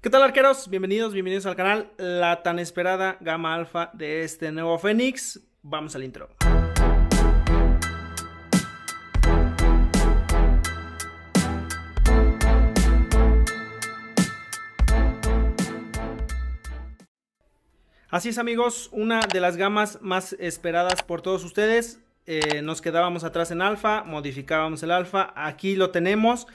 ¿Qué tal arqueros? Bienvenidos, bienvenidos al canal, la tan esperada gama alfa de este nuevo Fénix. Vamos al intro. Así es amigos, una de las gamas más esperadas por todos ustedes. Eh, nos quedábamos atrás en alfa, modificábamos el alfa, aquí lo tenemos.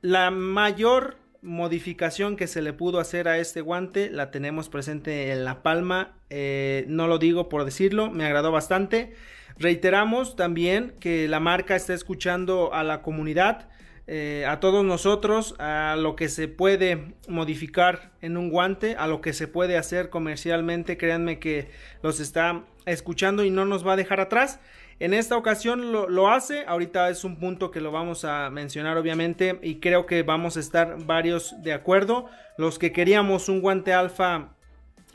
La mayor modificación que se le pudo hacer a este guante la tenemos presente en la palma. Eh, no lo digo por decirlo, me agradó bastante. Reiteramos también que la marca está escuchando a la comunidad, eh, a todos nosotros, a lo que se puede modificar en un guante, a lo que se puede hacer comercialmente. Créanme que los está escuchando y no nos va a dejar atrás. En esta ocasión lo, hace, ahorita es un punto que lo vamos a mencionar obviamente y creo que vamos a estar varios de acuerdo. Los que queríamos un guante alfa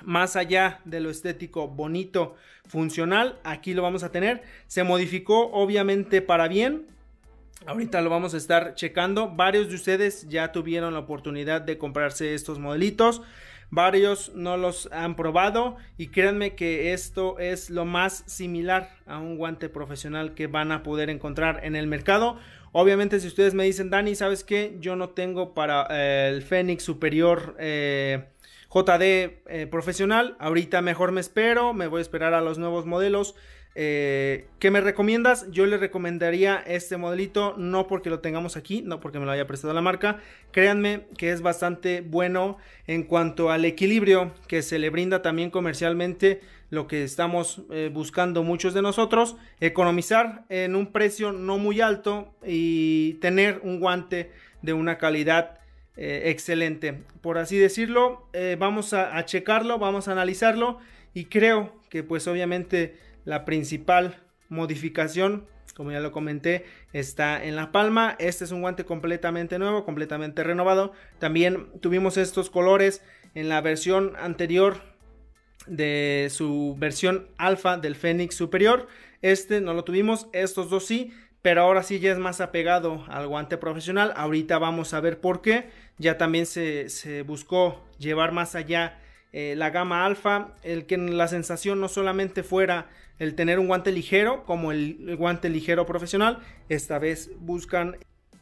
más allá de lo estético bonito, funcional, aquí lo vamos a tener. Se modificó obviamente para bien, Ahorita lo vamos a estar checando. Varios de ustedes ya tuvieron la oportunidad de comprarse estos modelitos varios no los han probado y créanme que esto es lo más similar a un guante profesional que van a poder encontrar en el mercado. Obviamente si ustedes me dicen, Dani, ¿sabes qué? Yo no tengo para eh, el Fénix Superior eh, JD eh, profesional, ahorita mejor me espero, me voy a esperar a los nuevos modelos. Eh, ¿Qué me recomiendas? Yo le recomendaría este modelito, no porque lo tengamos aquí, no porque me lo haya prestado la marca. Créanme que es bastante bueno en cuanto al equilibrio que se le brinda también comercialmente, lo que estamos eh, buscando muchos de nosotros, economizar en un precio no muy alto y tener un guante de una calidad eh, excelente. Por así decirlo, vamos a, a checarlo, vamos a analizarlo y creo que pues obviamente la principal modificación, como ya lo comenté, está en la palma. Este es un guante completamente nuevo, completamente renovado. También tuvimos estos colores en la versión anterior de su versión alfa del Fénix superior. Este no lo tuvimos, estos dos sí, pero ahora sí ya es más apegado al guante profesional. Ahorita vamos a ver por qué. Ya también se, buscó llevar más allá eh, la gama alfa, el que la sensación no solamente fuera el tener un guante ligero como el guante ligero profesional. Esta vez buscan,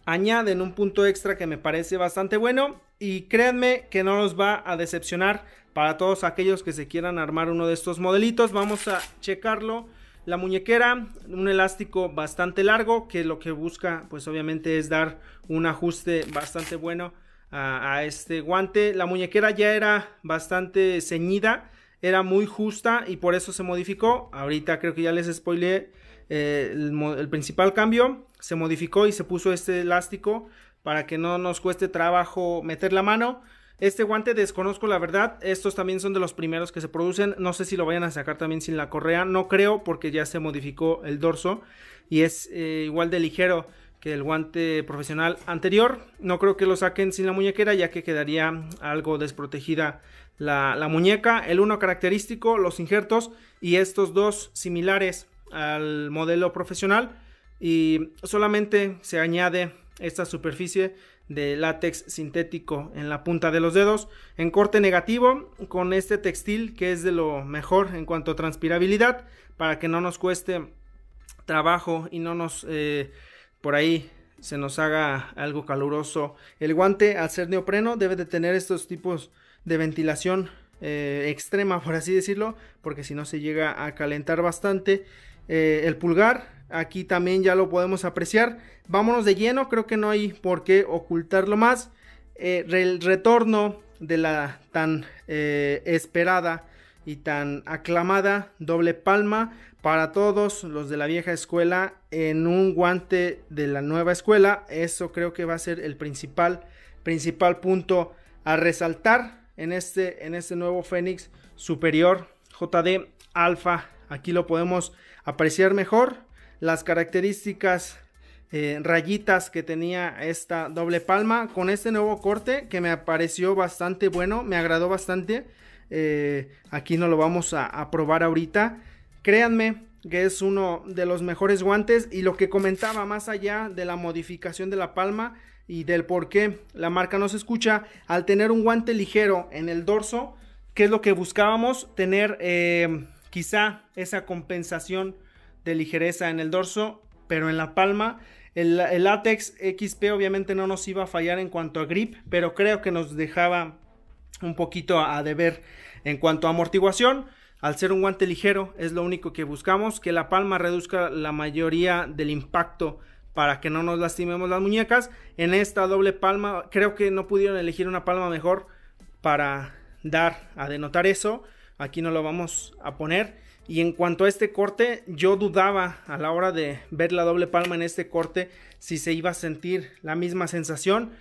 añaden un punto extra que me parece bastante bueno y créanme que no los va a decepcionar para todos aquellos que se quieran armar uno de estos modelitos. Vamos a checarlo. La muñequera, un elástico bastante largo que lo que busca pues obviamente es dar un ajuste bastante bueno a, a este guante. La muñequera ya era bastante ceñida era muy justa y por eso se modificó. Ahorita creo que ya les spoileé eh, el, principal cambio. Se modificó y se puso este elástico para que no nos cueste trabajo meter la mano. Este guante desconozco la verdad. Estos también son de los primeros que se producen. No sé si lo vayan a sacar también sin la correa. No creo porque ya se modificó el dorso y es eh, igual de ligero que el guante profesional anterior. No creo que lo saquen sin la muñequera ya que quedaría algo desprotegida la, muñeca. El uno característico, los injertos y estos dos similares al modelo profesional. Y solamente se añade esta superficie de látex sintético en la punta de los dedos en corte negativo con este textil que es de lo mejor en cuanto a transpirabilidad para que no nos cueste trabajo y no nos eh, por ahí se nos haga algo caluroso. El guante al ser neopreno debe de tener estos tipos de ventilación eh, extrema, por así decirlo, porque si no se llega a calentar bastante. Eh, el pulgar, aquí también ya lo podemos apreciar. Vámonos de lleno, creo que no hay por qué ocultarlo más. el eh, retorno de la tan esperada y tan aclamada doble palma para todos los de la vieja escuela en un guante de la nueva escuela. Eso creo que va a ser el principal, principal punto a resaltar en este, en este nuevo Fénix superior JD Alpha. Aquí lo podemos apreciar mejor. Las características eh, rayitas que tenía esta doble palma con este nuevo corte que me pareció bastante bueno, me agradó bastante. Eh, aquí no lo vamos a, a probar ahorita Créanme que es uno de los mejores guantes y lo que comentaba más allá de la modificación de la palma y del por qué la marca nos escucha, al tener un guante ligero en el dorso, que es lo que buscábamos? Tener eh, quizá esa compensación de ligereza en el dorso, pero en la palma el, látex XP obviamente no nos iba a fallar en cuanto a grip, pero creo que nos dejaba un poquito a deber en cuanto a amortiguación. Al ser un guante ligero, es lo único que buscamos, que la palma reduzca la mayoría del impacto para que no nos lastimemos las muñecas. En esta doble palma, creo que no pudieron elegir una palma mejor para dar a denotar eso. Aquí no lo vamos a poner. Y en cuanto a este corte, yo dudaba a la hora de ver la doble palma en este corte si se iba a sentir la misma sensación.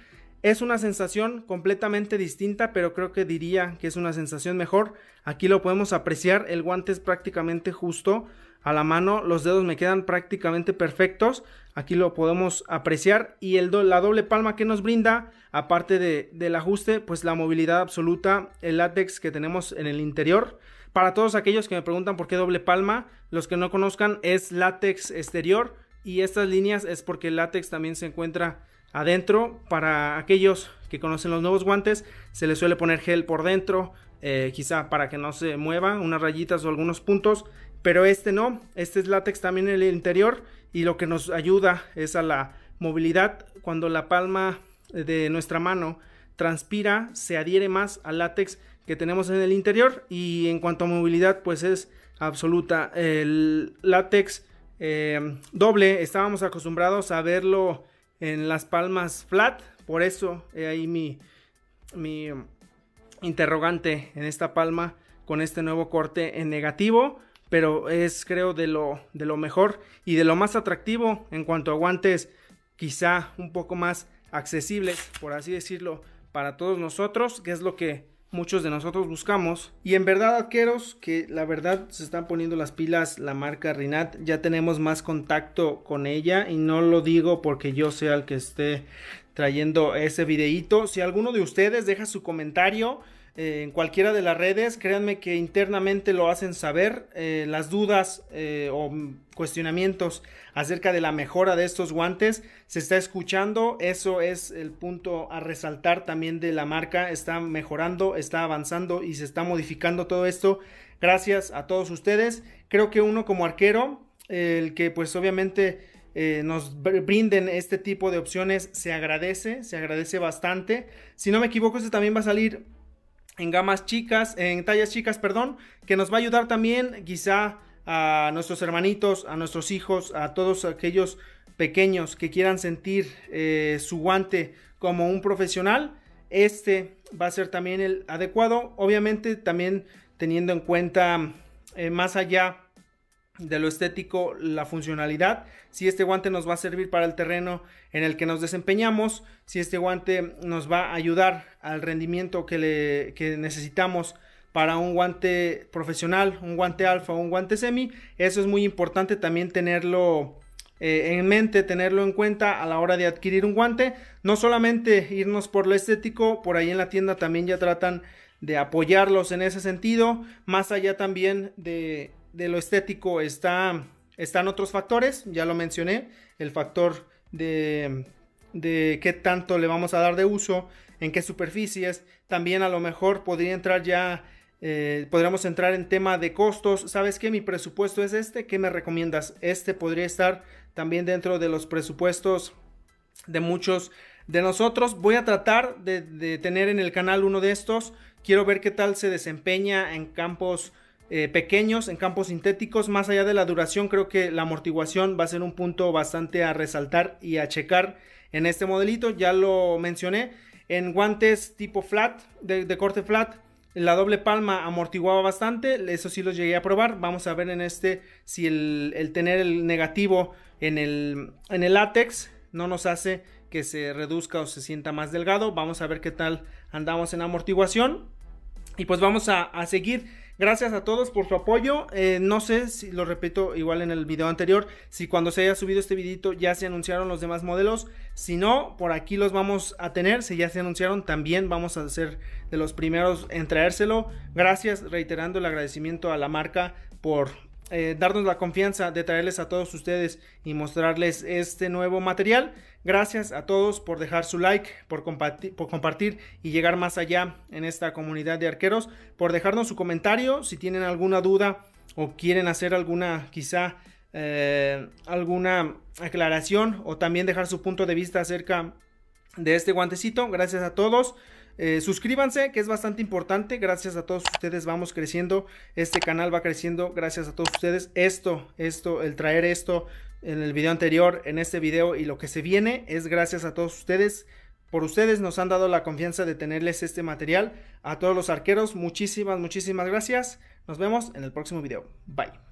Es una sensación completamente distinta, pero creo que diría que es una sensación mejor. Aquí lo podemos apreciar, el guante es prácticamente justo a la mano, los dedos me quedan prácticamente perfectos, aquí lo podemos apreciar y el la doble palma que nos brinda, aparte de del ajuste, pues la movilidad absoluta, el látex que tenemos en el interior. Para todos aquellos que me preguntan por qué doble palma, los que no conozcan es látex exterior y estas líneas es porque el látex también se encuentra adentro. Para aquellos que conocen los nuevos guantes, se les suele poner gel por dentro, eh, quizá para que no se mueva, unas rayitas o algunos puntos. Pero este no, este es látex también en el interior y lo que nos ayuda es a la movilidad cuando la palma de nuestra mano transpira, se adhiere más al látex que tenemos en el interior y en cuanto a movilidad pues es absoluta. El látex eh, doble estábamos acostumbrados a verlo en Las Palmas Flat. Por eso he ahí mi, mi interrogante en esta palma con este nuevo corte en negativo. Pero es creo de lo, de lo mejor y de lo más atractivo en cuanto a guantes quizá un poco más accesibles, por así decirlo, para todos nosotros, que es lo que muchos de nosotros buscamos. Y en verdad, adqueros que la verdad se están poniendo las pilas la marca Rinat. Ya tenemos más contacto con ella y no lo digo porque yo sea el que esté trayendo ese videito, Si alguno de ustedes deja su comentario eh, en cualquiera de las redes, créanme que internamente lo hacen saber eh, las dudas eh, o cuestionamientos acerca de la mejora de estos guantes. Se está escuchando, eso es el punto a resaltar también de la marca. Está mejorando, está avanzando y se está modificando todo esto. Gracias a todos ustedes. Creo que uno como arquero, el que pues obviamente eh, nos brinden este tipo de opciones, se agradece, se agradece bastante. Si no me equivoco, este también va a salir en gamas chicas, en tallas chicas, perdón, que nos va a ayudar también quizá a nuestros hermanitos, a nuestros hijos, a todos aquellos pequeños que quieran sentir eh, su guante como un profesional. Este va a ser también el adecuado, obviamente también teniendo en cuenta eh, más allá de lo estético, la funcionalidad, si este guante nos va a servir para el terreno en el que nos desempeñamos, si este guante nos va a ayudar al rendimiento que, le, necesitamos para un guante profesional, un guante alfa un guante semi, eso es muy importante también tenerlo eh, en mente, tenerlo en cuenta a la hora de adquirir un guante, no solamente irnos por lo estético, por ahí en la tienda también ya tratan de apoyarlos en ese sentido, más allá también de de lo estético está, están otros factores, ya lo mencioné, el factor de, qué tanto le vamos a dar de uso, en qué superficies, también a lo mejor podría entrar ya eh, podríamos entrar en tema de costos. ¿Sabes qué? Mi presupuesto es este. ¿Qué me recomiendas? Este podría estar también dentro de los presupuestos de muchos de nosotros. Voy a tratar de, de tener en el canal uno de estos. Quiero ver qué tal se desempeña en campos eh, pequeños en campos sintéticos. Más allá de la duración, creo que la amortiguación va a ser un punto bastante a resaltar y a checar en este modelito. Ya lo mencioné. En guantes tipo flat, de, corte flat, la doble palma amortiguaba bastante, eso sí los llegué a probar. Vamos a ver en este si el, tener el negativo en el, en el, látex no nos hace que se reduzca o se sienta más delgado. Vamos a ver qué tal andamos en amortiguación. Y pues vamos a, a seguir. Gracias a todos por su apoyo. Eh, no sé si lo repito igual en el video anterior, si cuando se haya subido este videito ya se anunciaron los demás modelos. Si no, por aquí los vamos a tener. Si ya se anunciaron, también vamos a ser de los primeros en traérselo. Gracias, reiterando el agradecimiento a la marca por eh, darnos la confianza de traerles a todos ustedes y mostrarles este nuevo material. Gracias a todos por dejar su like, por, compartir, por compartir y llegar más allá en esta comunidad de arqueros, por dejarnos su comentario si tienen alguna duda o quieren hacer alguna quizá eh, alguna aclaración o también dejar su punto de vista acerca de este guantecito. Gracias a todos. Eh, suscríbanse, que es bastante importante. Gracias a todos ustedes vamos creciendo. Este canal va creciendo. Gracias a todos ustedes. Esto, esto, el traer esto en el video anterior, en este video y lo que se viene es gracias a todos ustedes. Por ustedes nos han dado la confianza de tenerles este material. A todos los arqueros, muchísimas, muchísimas gracias. Nos vemos en el próximo video. Bye.